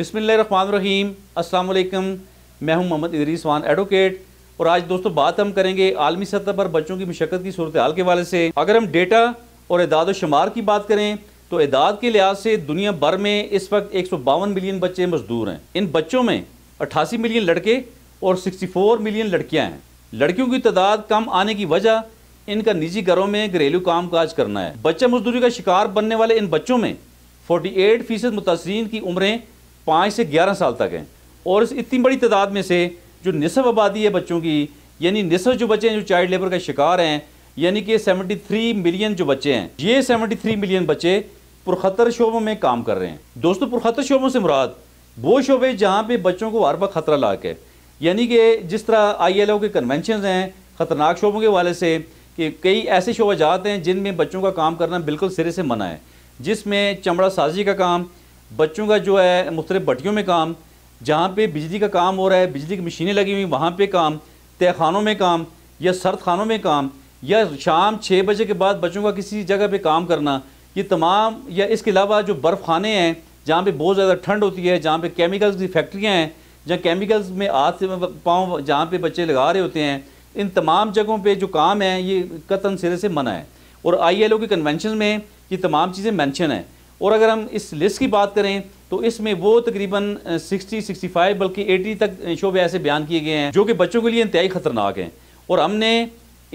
बिसमिल्ल run रहीम असलकम मैं हूं मोहम्मद इदरीस वान एडवोकेट और आज दोस्तों बात हम करेंगे आलमी सतह पर बच्चों की मशक्क़त की सूरत हाल के वाले से अगर हम डेटा और इदाद शुमार की बात करें तो इदाद के लिहाज से दुनिया भर में इस वक्त एक मिलियन बच्चे मजदूर हैं इन बच्चों में अट्ठासी मिलियन लड़के और फोर मिलियन लड़कियाँ हैं लड़कियों की तादाद कम आने की वजह इनका निजी घरों में घरेलू काम काज करना है बच्चा मजदूरी का शिकार बनने वाले इन बच्चों में एट फीसद मुतासरीन की उम्रें पाँच से ग्यारह साल तक हैं और इस इतनी बड़ी तादाद में से जो नसब आबादी है बच्चों की यानी नसब जो बच्चे हैं जो चाइल्ड लेबर का शिकार हैं यानी कि थ्री मिलियन जो बच्चे हैं ये सेवेंटी थ्री मिलियन बच्चे पुरखतर शोबों में काम कर रहे हैं दोस्तों पुरखतर शोबों से मुराद वो शोबे जहाँ पर बच्चों को हर वक्त खतरा लाक है यानी कि जिस तरह आई एल ओ के कन्वेंशन हैं ख़तरनाक शोबों के वाले से कि कई ऐसे शोबाजात हैं जिनमें बच्चों का काम करना बिल्कुल सिरे से मना है जिसमें चमड़ा साजी का काम बच्चों का जो है मुख्तलिफ भट्टियों में काम जहाँ पर बिजली का काम हो रहा है बिजली की मशीनें लगी हुई वहाँ पर काम तहखानों में काम या सर्द खानों में काम या शाम छः बजे के बाद बच्चों का किसी जगह पर काम करना ये तमाम या इसके अलावा जो बर्फ़ खाने हैं जहाँ पर बहुत ज़्यादा ठंड होती है जहाँ पर केमिकल्स की फैक्ट्रियाँ हैं जहाँ केमिकल्स में हाथ से पाँव जहाँ पर बच्चे लगा रहे होते हैं इन तमाम जगहों पर जो काम है ये कतन सिरे से मना है और आई एल ओ के कन्वेंशन में ये तमाम चीज़ें मैंशन हैं और अगर हम इस लिस्ट की बात करें तो इसमें वो तकरीबन 60, 65 बल्कि 80 तक शोबे ऐसे बयान किए गए हैं जो कि बच्चों के लिए इंतहाई ख़तरनाक हैं और हमने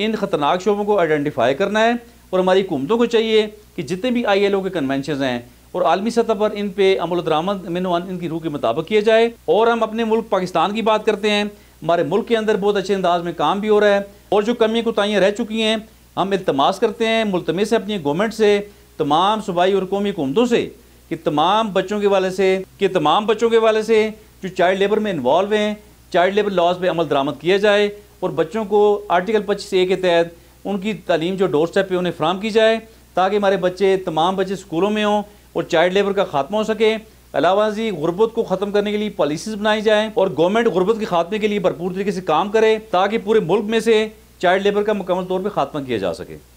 इन ख़तरनाक शोबों को आइडेंटिफाई करना है और हमारी हुकूमतों को चाहिए कि जितने भी आई एल ओ के कन्वेंशन हैं और आलमी सतह पर इन पर अमल दरामद मिनवान इनकी रूह के मुताबिक किया जाए और हम अपने मुल्क पाकिस्तान की बात करते हैं हमारे मुल्क के अंदर बहुत अच्छे अंदाज में काम भी हो रहा है और जो कमियाँ कोताहियाँ रह चुकी हैं हम इल्तमास करते हैं मुलतमस से अपनी गवर्नमेंट से तमाम सूबाई और कौमी हुकूमतों से कि तमाम बच्चों के वाले से कि तमाम बच्चों के वाले से जो चाइल्ड लेबर में इन्वॉल्व हैं चाइल्ड लेबर लॉज पर अमल दरामद किया जाए और बच्चों को आर्टिकल पच्चीस ए के तहत उनकी तालीम जो डोर स्टेप पर उन्हें फ्राहम की जाए ताकि हमारे बच्चे तमाम बच्चे स्कूलों में हों और चाइल्ड लेबर का खात्मा हो सके अलावा जी गुर्बत को ख़त्म करने के लिए पॉलिसीज़ बनाई जाएँ और गवर्नमेंट गुर्बत के खात्मे के लिए भरपूर तरीके से काम करे ताकि पूरे मुल्क में से चाइल्ड लेबर का मुकम्मल तौर पर खात्मा किया जा सके